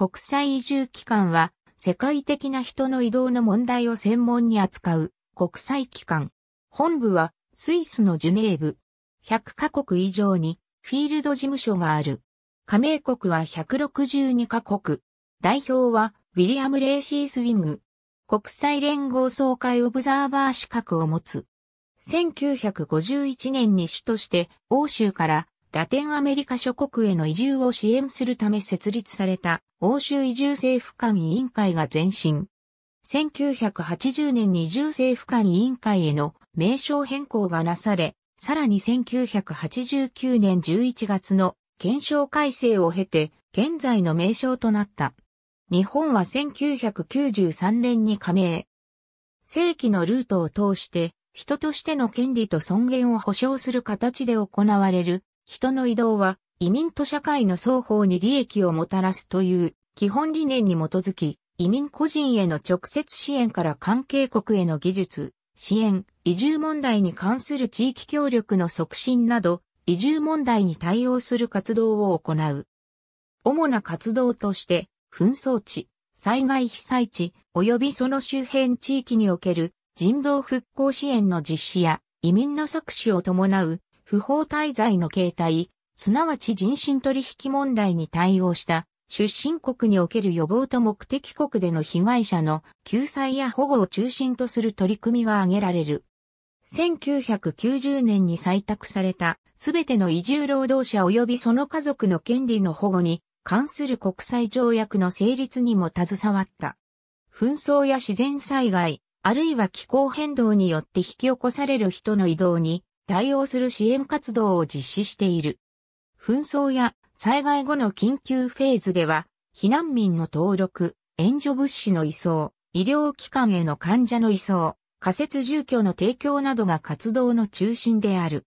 国際移住機関は、世界的な人の移動の問題を専門に扱う国際機関。本部はスイスのジュネーブ。100カ国以上にフィールド事務所がある。加盟国は162カ国。代表はウィリアム・レイシー・スウィング。国際連合総会オブザーバー資格を持つ。1951年に主として欧州からラテンアメリカ諸国への移住を支援するため設立された欧州移住政府間委員会が前身。1980年に移住政府間委員会への名称変更がなされ、さらに1989年11月の検証改正を経て、現在の名称となった。日本は1993年に加盟。正規のルートを通して、人としての権利と尊厳を保障する形で行われる人の移動は移民と社会の双方に利益をもたらすという基本理念に基づき、移民個人への直接支援から関係国への技術、支援、移住問題に関する地域協力の促進など、移住問題に対応する活動を行う。主な活動として、紛争地、災害被災地、及びその周辺地域における人道復興支援の実施や移民の搾取を伴う不法滞在の形態、すなわち人身取引問題に対応した出身国における予防と目的国での被害者の救済や保護を中心とする取り組みが挙げられる。1990年に採択されたすべての移住労働者及びその家族の権利の保護に関する国際条約の成立にも携わった。紛争や自然災害、あるいは気候変動によって引き起こされる人の移動に対応する支援活動を実施している。紛争や災害後の緊急フェーズでは、避難民の登録、援助物資の移送、医療機関への患者の移送、仮設住居の提供などが活動の中心である。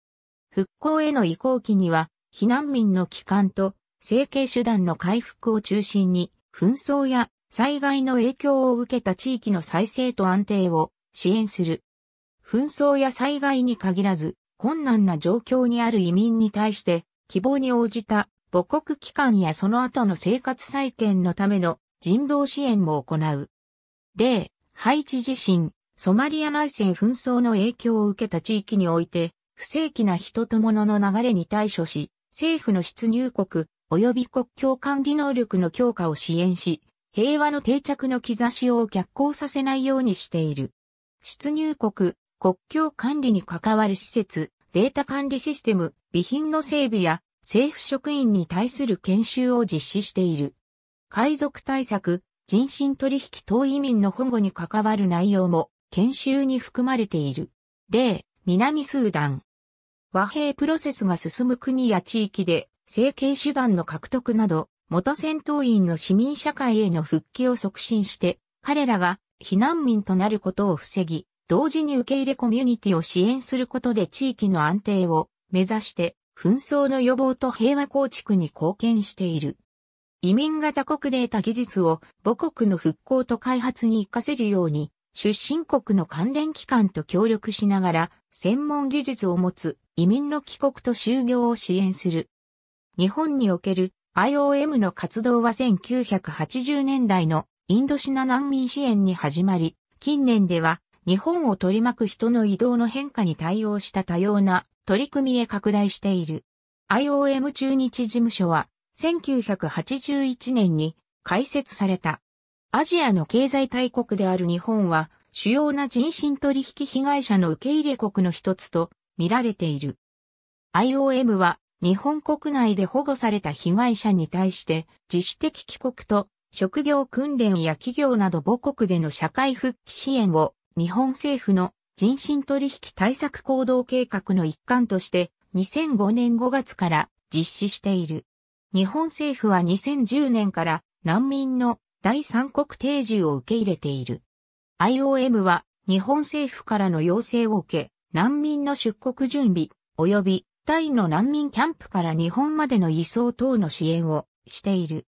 復興への移行期には、避難民の帰還と生計手段の回復を中心に、紛争や災害の影響を受けた地域の再生と安定を支援する。紛争や災害に限らず、困難な状況にある移民に対して、希望に応じた母国機関やその後の生活再建のための人道支援も行う。例、ハイチ地震、ソマリア内戦紛争の影響を受けた地域において、不正規な人と物の流れに対処し、政府の出入国及び国境管理能力の強化を支援し、平和の定着の兆しを逆行させないようにしている。出入国国境管理に関わる施設、データ管理システム、備品の整備や政府職員に対する研修を実施している。海賊対策、人身取引等移民の保護に関わる内容も研修に含まれている。例、南スーダン。和平プロセスが進む国や地域で、政形手段の獲得など、元戦闘員の市民社会への復帰を促進して、彼らが避難民となることを防ぎ、同時に受け入れコミュニティを支援することで地域の安定を目指して紛争の予防と平和構築に貢献している。移民が他国で得た技術を母国の復興と開発に活かせるように出身国の関連機関と協力しながら専門技術を持つ移民の帰国と就業を支援する。日本における IOM の活動は1980年代のインドシナ難民支援に始まり、近年では日本を取り巻く人の移動の変化に対応した多様な取り組みへ拡大している。IOM 中日事務所は1981年に開設された。アジアの経済大国である日本は主要な人身取引被害者の受け入れ国の一つと見られている。IOM は日本国内で保護された被害者に対して自主的帰国と職業訓練や企業など母国での社会復帰支援を日本政府の人身取引対策行動計画の一環として2005年5月から実施している。日本政府は2010年から難民の第三国定住を受け入れている。IOM は日本政府からの要請を受け、難民の出国準備及びタイの難民キャンプから日本までの移送等の支援をしている。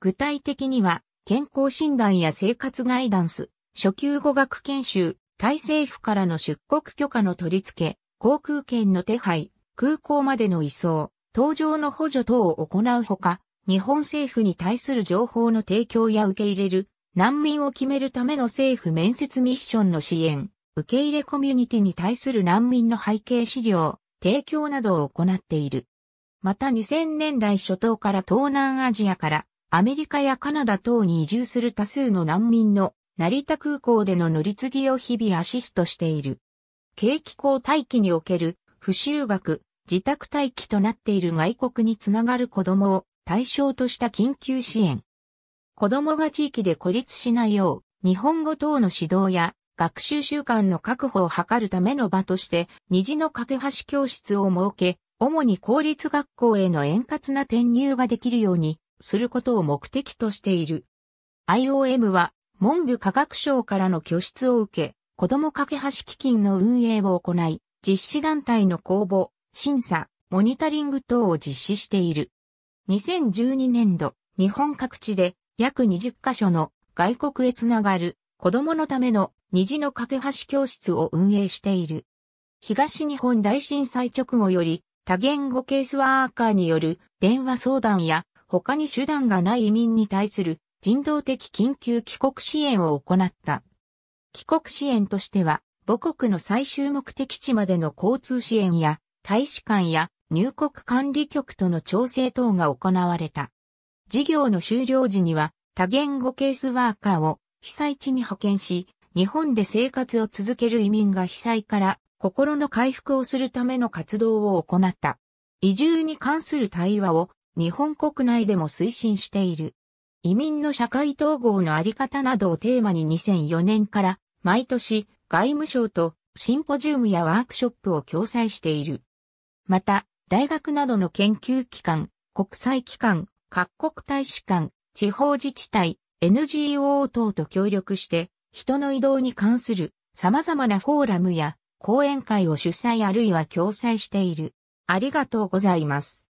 具体的には健康診断や生活ガイダンス、初級語学研修、タイ政府からの出国許可の取り付け、航空券の手配、空港までの移送、搭乗の補助等を行うほか、日本政府に対する情報の提供や受け入れる、難民を決めるための政府面接ミッションの支援、受け入れコミュニティに対する難民の背景資料、提供などを行っている。また2000年代初頭から東南アジアからアメリカやカナダ等に移住する多数の難民の成田空港での乗り継ぎを日々アシストしている。景気後待機における不就学、自宅待機となっている外国につながる子供を対象とした緊急支援。子供が地域で孤立しないよう、日本語等の指導や学習習慣の確保を図るための場として、虹の架け橋教室を設け、主に公立学校への円滑な転入ができるようにすることを目的としている。IOM は文部科学省からの拠出を受け、子供架け橋基金の運営を行い、実施団体の公募、審査、モニタリング等を実施している。2012年度、日本各地で約20カ所の外国へつながる子供のための虹の架け橋教室を運営している。東日本大震災直後より多言語ケースワーカーによる電話相談や他に手段がない移民に対する人道的緊急帰国支援を行った。帰国支援としては、母国の最終目的地までの交通支援や、大使館や入国管理局との調整等が行われた。事業の終了時には、多言語ケースワーカーを被災地に派遣し、日本で生活を続ける移民が被災から心の回復をするための活動を行った。移住に関する対話を日本国内でも推進している。移民の社会統合のあり方などをテーマに2004年から毎年外務省とシンポジウムやワークショップを共催している。また、大学などの研究機関、国際機関、各国大使館、地方自治体、NGO 等と協力して、人の移動に関する様々なフォーラムや講演会を主催あるいは共催している。ありがとうございます。